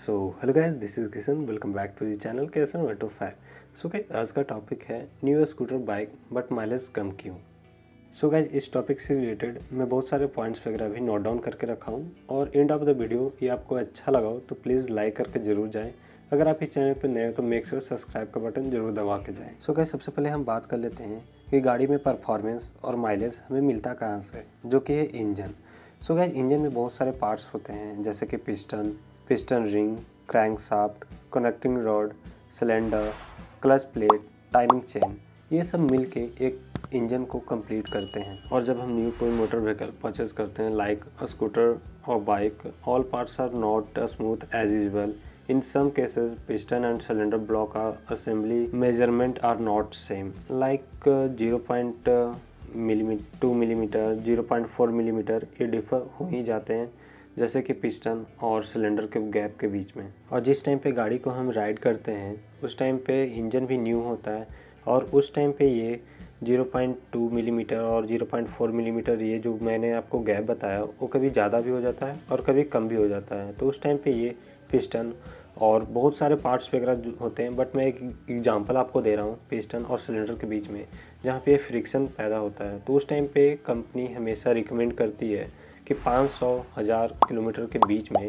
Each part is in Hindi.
so hello guys this is Kishan welcome back to the channel कैसन weight of fact so guys आज का टॉपिक है new scooter bike but mileage कम क्यों सो so गाइस इस टॉपिक से रिलेटेड मैं बहुत सारे पॉइंट्स वगैरह भी नोट डाउन करके रखा हूँ और एंड ऑफ द वीडियो ये आपको अच्छा लगा हो तो प्लीज़ लाइक करके ज़रूर जाएँ अगर आप इस चैनल पर नए हो तो मेक श्योर सब्सक्राइब का बटन जरूर दबा के जाएँ सो so गाइस सबसे पहले हम बात कर लेते हैं कि गाड़ी में परफॉर्मेंस और माइलेज हमें मिलता कहाँ से जो कि है engine so so guys engine में बहुत सारे पार्ट्स होते हैं जैसे कि piston piston ring crank shaft connecting rod cylinder clutch plate timing chain ये सब मिल के एक इंजन को कंप्लीट करते हैं और जब हम न्यू कोई मोटर व्हीकल परचेज करते हैं लाइक स्कूटर और bike all parts are not smooth as usual in some cases piston and cylinder block are assembly measurement are not same like zero point millimetre two millimetre zero point four millimetre ये डिफर हो ही जाते हैं जैसे कि पिस्टन और सिलेंडर के गैप के बीच में और जिस टाइम पे गाड़ी को हम राइड करते हैं उस टाइम पे इंजन भी न्यू होता है और उस टाइम पे ये 0.2 मिलीमीटर mm और 0.4 मिलीमीटर mm ये जो मैंने आपको गैप बताया वो कभी ज़्यादा भी हो जाता है और कभी कम भी हो जाता है तो उस टाइम पर ये पिस्टन और बहुत सारे पार्ट्स वगैरह होते हैं बट मैं एक एग्जांपल आपको दे रहा हूँ पिस्टन और सिलेंडर के बीच में जहाँ पे फ्रिक्शन पैदा होता है तो उस टाइम पे कंपनी हमेशा रिकमेंड करती है कि 500 हज़ार किलोमीटर के बीच में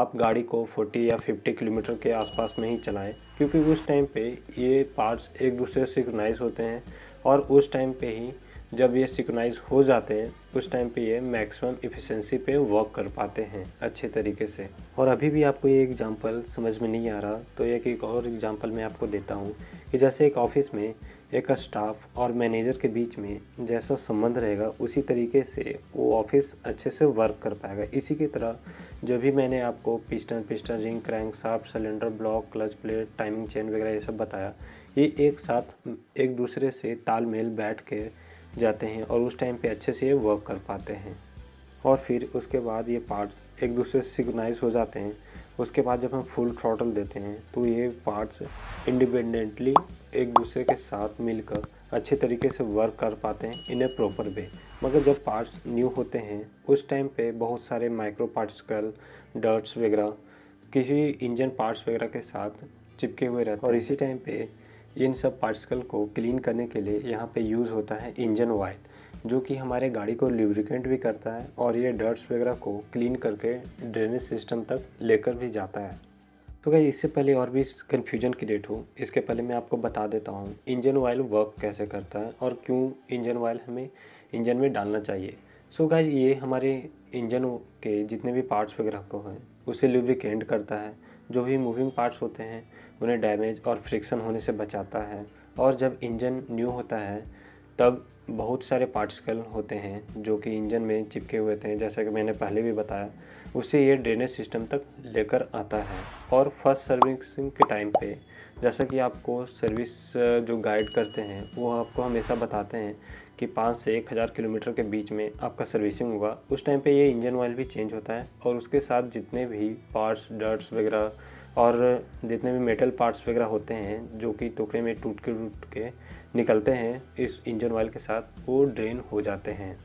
आप गाड़ी को 40 या 50 किलोमीटर के आसपास में ही चलाएं क्योंकि उस टाइम पे ये पार्ट्स एक दूसरे से सिक्रनाइज होते हैं और उस टाइम पे ही जब ये सिकनाइज हो जाते हैं उस टाइम पे ये मैक्सिमम इफ़िशेंसी पे वर्क कर पाते हैं अच्छे तरीके से और अभी भी आपको ये एग्जांपल समझ में नहीं आ रहा तो एक एक और एग्जांपल मैं आपको देता हूँ कि जैसे एक ऑफिस में एक स्टाफ और मैनेजर के बीच में जैसा संबंध रहेगा उसी तरीके से वो ऑफिस अच्छे से वर्क कर पाएगा इसी की तरह जो भी मैंने आपको piston piston ring crank shaft cylinder block clutch plate timing chain वगैरह ये सब बताया ये एक साथ एक दूसरे से तालमेल बैठ के जाते हैं और उस टाइम पे अच्छे से ये वर्क कर पाते हैं और फिर उसके बाद ये पार्ट्स एक दूसरे से सिग्नाइज हो जाते हैं उसके बाद जब हम फुल थ्रॉटल देते हैं तो ये पार्ट्स इंडिपेंडेंटली एक दूसरे के साथ मिलकर अच्छे तरीके से वर्क कर पाते हैं इन ए प्रॉपर वे मगर जब पार्ट्स न्यू होते हैं उस टाइम पे बहुत सारे माइक्रो पार्टिकल डर्ट्स वगैरह किसी इंजन पार्ट्स वगैरह के साथ चिपके हुए रहते हैं और इसी टाइम पे इन सब पार्टिकल को क्लीन करने के लिए यहाँ पे यूज़ होता है इंजन ऑयल जो कि हमारे गाड़ी को लिब्रिकेंट भी करता है और ये डर्ट्स वगैरह को क्लीन करके ड्रेनेज सिस्टम तक लेकर भी जाता है तो क्या इससे पहले और भी कन्फ्यूजन क्रिएट हो इसके पहले मैं आपको बता देता हूँ इंजन ऑयल वर्क कैसे करता है और क्यों इंजन ऑयल हमें इंजन में डालना चाहिए सो so गाइज ये हमारे इंजन के जितने भी पार्ट्स वगैरह को हैं उसे लुब्रिकेंट करता है जो भी मूविंग पार्ट्स होते हैं उन्हें डैमेज और फ्रिक्शन होने से बचाता है और जब इंजन न्यू होता है तब बहुत सारे पार्टिकल होते हैं जो कि इंजन में चिपके हुए थे जैसा कि मैंने पहले भी बताया उसे ये ड्रेनेज सिस्टम तक लेकर आता है और फर्स्ट सर्विसिंग के टाइम पे जैसा कि आपको सर्विस जो गाइड करते हैं वो आपको हमेशा बताते हैं कि पाँच से एक हज़ार किलोमीटर के बीच में आपका सर्विसिंग होगा उस टाइम पे ये इंजन ऑयल भी चेंज होता है और उसके साथ जितने भी पार्ट्स डर्ट्स वगैरह और जितने भी मेटल पार्ट्स वगैरह होते हैं जो कि टुकड़े में टूट के टूट के निकलते हैं इस इंजन ऑयल के साथ वो ड्रेन हो जाते हैं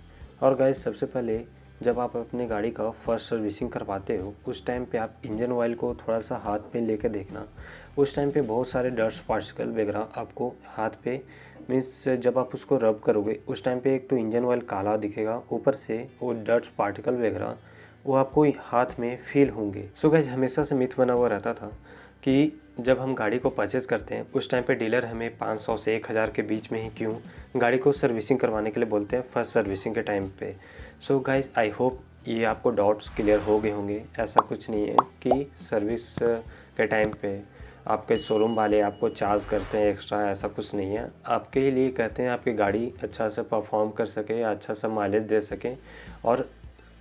और गैस सबसे पहले जब आप अपने गाड़ी का फर्स्ट सर्विसिंग करवाते हो उस टाइम पे आप इंजन ऑयल को थोड़ा सा हाथ पे लेकर देखना उस टाइम पे बहुत सारे डर्ट्स पार्टिकल वगैरह आपको हाथ पे मीन्स जब आप उसको रब करोगे उस टाइम पे एक तो इंजन ऑयल काला दिखेगा ऊपर से वो डर्ट पार्टिकल वगैरह वो आपको हाथ में फील होंगे सो गैज हमेशा से मिथ बना हुआ रहता था कि जब हम गाड़ी को परचेज करते हैं उस टाइम पे डीलर हमें 500 से 1000 के बीच में ही क्यों गाड़ी को सर्विसिंग करवाने के लिए बोलते हैं फर्स्ट सर्विसिंग के टाइम पे सो गाइज आई होप ये आपको डाउट्स क्लियर हो गए होंगे ऐसा कुछ नहीं है कि सर्विस के टाइम पे आपके शोरूम वाले आपको चार्ज करते हैं एक्स्ट्रा ऐसा कुछ नहीं है आपके ही लिए कहते हैं आपकी गाड़ी अच्छा से परफॉर्म कर सके अच्छा सा माइलेज दे सके और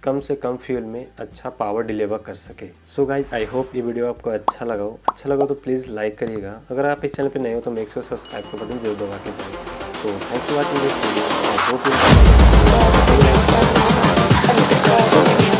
कम से कम फ्यूल में अच्छा पावर डिलीवर कर सके सो गाइज आई होप ये वीडियो आपको अच्छा लगा हो अच्छा लगा तो प्लीज़ लाइक करिएगा अगर आप इस चैनल पर नए हो तो मेक श्योर सब्सक्राइब का बटन जरूर दबा के जाए तो thank you watching this video